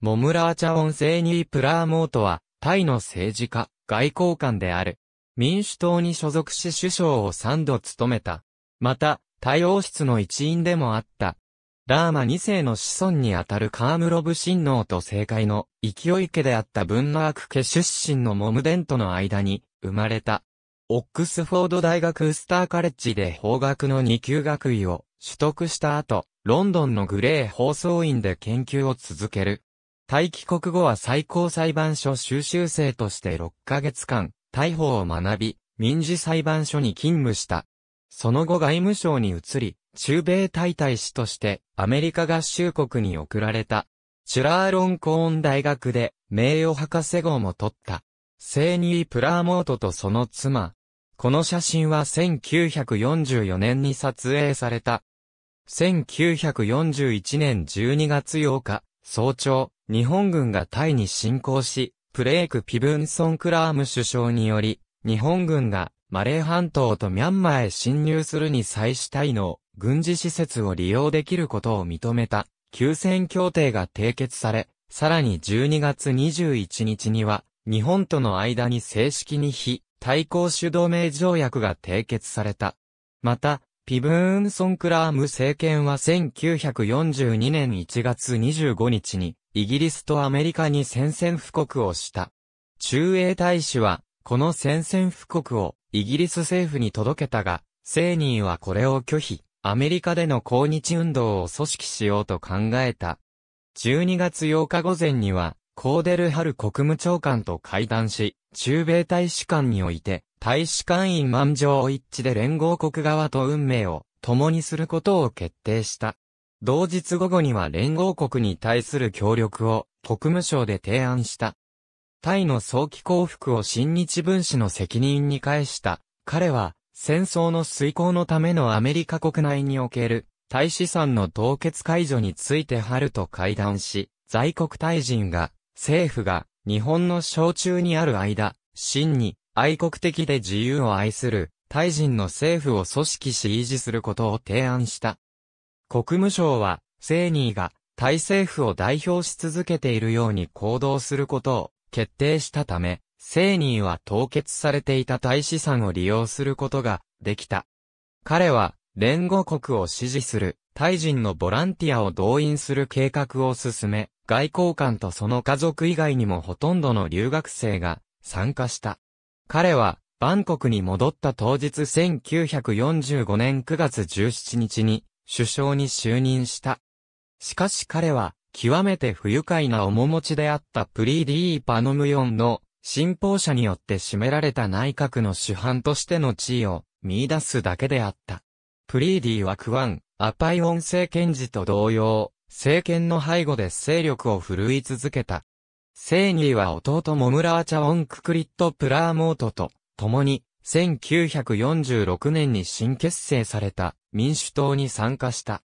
モムラーチャオンセイニー・プラーモートは、タイの政治家、外交官である。民主党に所属し首相を3度務めた。また、対王室の一員でもあった。ラーマ2世の子孫にあたるカームロブ親王と政界の勢い家であったブンナーク家出身のモムデントの間に生まれた。オックスフォード大学スターカレッジで法学の2級学位を取得した後、ロンドンのグレー放送院で研究を続ける。待帰国後は最高裁判所修習生として6ヶ月間、逮捕を学び、民事裁判所に勤務した。その後外務省に移り、中米大隊士としてアメリカ合衆国に送られた。チュラーロンコーン大学で名誉博士号も取った。セーニー・プラーモートとその妻。この写真は1944年に撮影された。1941年12月8日、早朝、日本軍がタイに侵攻し、プレーク・ピブンソン・クラーム首相により、日本軍がマレー半島とミャンマーへ侵入するに際しタイの軍事施設を利用できることを認めた休戦協定が締結され、さらに12月21日には日本との間に正式に非対抗主導名条約が締結された。また、ピブーンソン・クラーム政権は1942年1月25日に、イギリスとアメリカに宣戦布告をした。中英大使は、この宣戦布告を、イギリス政府に届けたが、セーニーはこれを拒否、アメリカでの抗日運動を組織しようと考えた。12月8日午前には、コーデル・ハル国務長官と会談し、中米大使館において、大使館員満場一致で連合国側と運命を共にすることを決定した。同日午後には連合国に対する協力を国務省で提案した。タイの早期降伏を新日分子の責任に返した。彼は戦争の遂行のためのアメリカ国内における大使産の凍結解除について春と会談し、在国大臣が政府が日本の焼酎にある間、真に愛国的で自由を愛する、タイ人の政府を組織し維持することを提案した。国務省は、セーニーが、タイ政府を代表し続けているように行動することを決定したため、セーニーは凍結されていたタイ資産を利用することができた。彼は、連合国を支持するタイ人のボランティアを動員する計画を進め、外交官とその家族以外にもほとんどの留学生が参加した。彼は、バンコクに戻った当日1945年9月17日に、首相に就任した。しかし彼は、極めて不愉快な面持ちであったプリーディー・パノムヨンの信奉者によって占められた内閣の主犯としての地位を見出すだけであった。プリーディーはクワン、アパイオン政権時と同様、政権の背後で勢力を振るい続けた。セーニーは弟モムラーチャオン・ククリット・プラーモートと、共に、1946年に新結成された民主党に参加した。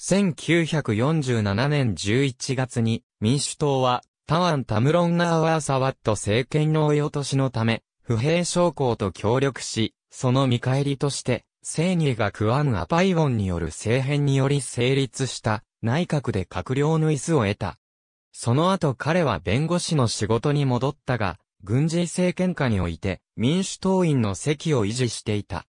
1947年11月に民主党はタワン・タムロン・ナーワーサワット政権の追い落としのため、不平将校と協力し、その見返りとして、セーニーがクワン・アパイオンによる政変により成立した内閣で閣僚の椅子を得た。その後彼は弁護士の仕事に戻ったが、軍事政権下において民主党員の席を維持していた。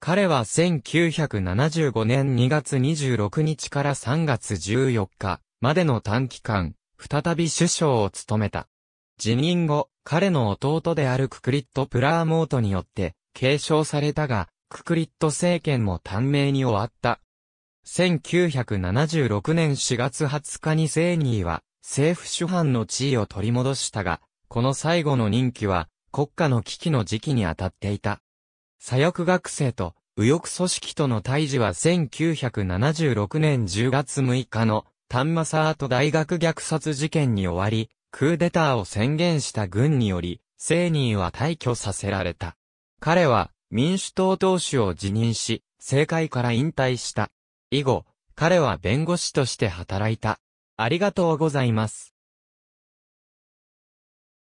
彼は1975年2月26日から3月14日までの短期間、再び首相を務めた。辞任後、彼の弟であるククリット・プラーモートによって継承されたが、ククリット政権も短命に終わった。1976年4月20日にセーニーは政府主犯の地位を取り戻したが、この最後の任期は国家の危機の時期に当たっていた。左翼学生と右翼組織との対峙は1976年10月6日のタンマサート大学虐殺事件に終わり、クーデターを宣言した軍により、セーニーは退去させられた。彼は民主党党首を辞任し、政界から引退した。以後、彼は弁護士として働いた。ありがとうございます。